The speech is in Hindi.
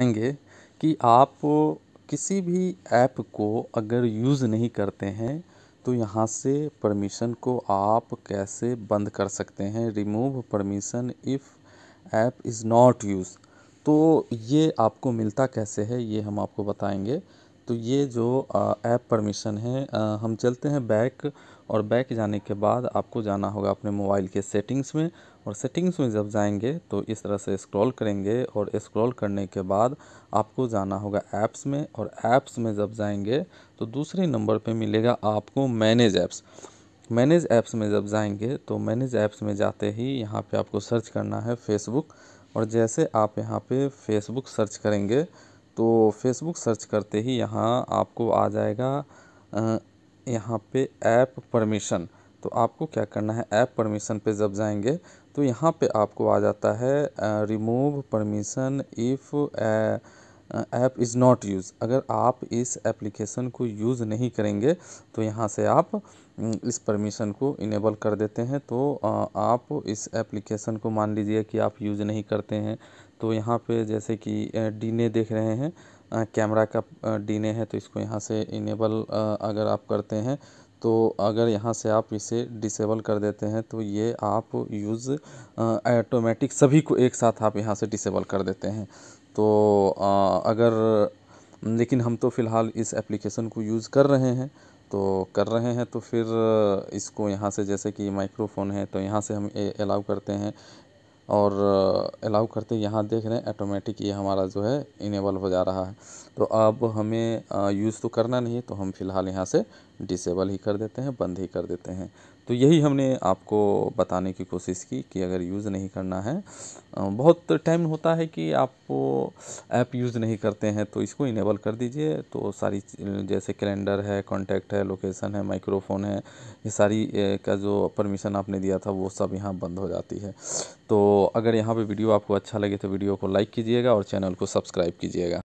कहेंगे कि आप किसी भी ऐप को अगर यूज़ नहीं करते हैं तो यहाँ से परमिशन को आप कैसे बंद कर सकते हैं remove permission if app is not use तो ये आपको मिलता कैसे है ये हम आपको बताएंगे तो ये जो ऐप परमिशन है हम चलते हैं बैक और बैक जाने के बाद आपको जाना होगा अपने मोबाइल के सेटिंग्स में और सेटिंग्स में जब जाएंगे तो इस तरह से स्क्रॉल करेंगे और स्क्रॉल करने के बाद आपको जाना होगा ऐप्स में और ऐप्स में जब जाएंगे तो दूसरे नंबर पे मिलेगा आपको मैनेज ऐप्स मैनेज ऐप्स में जब जाएंगे तो मैनेज ऐप्स में जाते ही यहाँ पे आपको सर्च करना है फेसबुक और जैसे आप यहाँ पे फेसबुक सर्च करेंगे तो फेसबुक सर्च करते ही यहाँ आपको आ जाएगा यहाँ पे ऐप परमिशन तो आपको क्या करना है ऐप परमिशन पे जब जाएंगे तो यहाँ पे आपको आ जाता है remove permission if app is not use अगर आप इस एप्लीकेशन को यूज़ नहीं करेंगे तो यहाँ से आप इस परमिशन को इनेबल कर देते हैं तो आप इस एप्लीकेशन को मान लीजिए कि आप यूज़ नहीं करते हैं तो यहाँ पे जैसे कि डीने देख रहे हैं कैमरा का डीने है तो इसको यहाँ से इनेबल अगर आप करते हैं तो अगर यहाँ से आप इसे डिसेबल कर देते हैं तो ये आप यूज़ ऑटोमेटिक सभी को एक साथ आप यहाँ से डिसेबल कर देते हैं तो अगर लेकिन हम तो फ़िलहाल इस एप्लीकेशन को यूज़ कर रहे हैं तो कर रहे हैं तो फिर इसको यहाँ से जैसे कि माइक्रोफ़ोन है तो यहाँ से हम अलाउ करते हैं और अलाउ करते यहाँ देख रहे हैं ऑटोमेटिक ये हमारा जो है इनेबल हो जा रहा है तो अब हमें यूज़ तो करना नहीं है तो हम फ़िलहाल यहाँ से डिसेबल ही कर देते हैं बंद ही कर देते हैं तो यही हमने आपको बताने की कोशिश की कि अगर यूज़ नहीं करना है बहुत टाइम होता है कि आप ऐप यूज़ नहीं करते हैं तो इसको इनेबल कर दीजिए तो सारी जैसे कैलेंडर है कॉन्टैक्ट है लोकेशन है माइक्रोफोन है ये सारी का जो परमिशन आपने दिया था वो सब यहाँ बंद हो जाती है तो अगर यहाँ पर वीडियो आपको अच्छा लगे तो वीडियो को लाइक कीजिएगा और चैनल को सब्सक्राइब कीजिएगा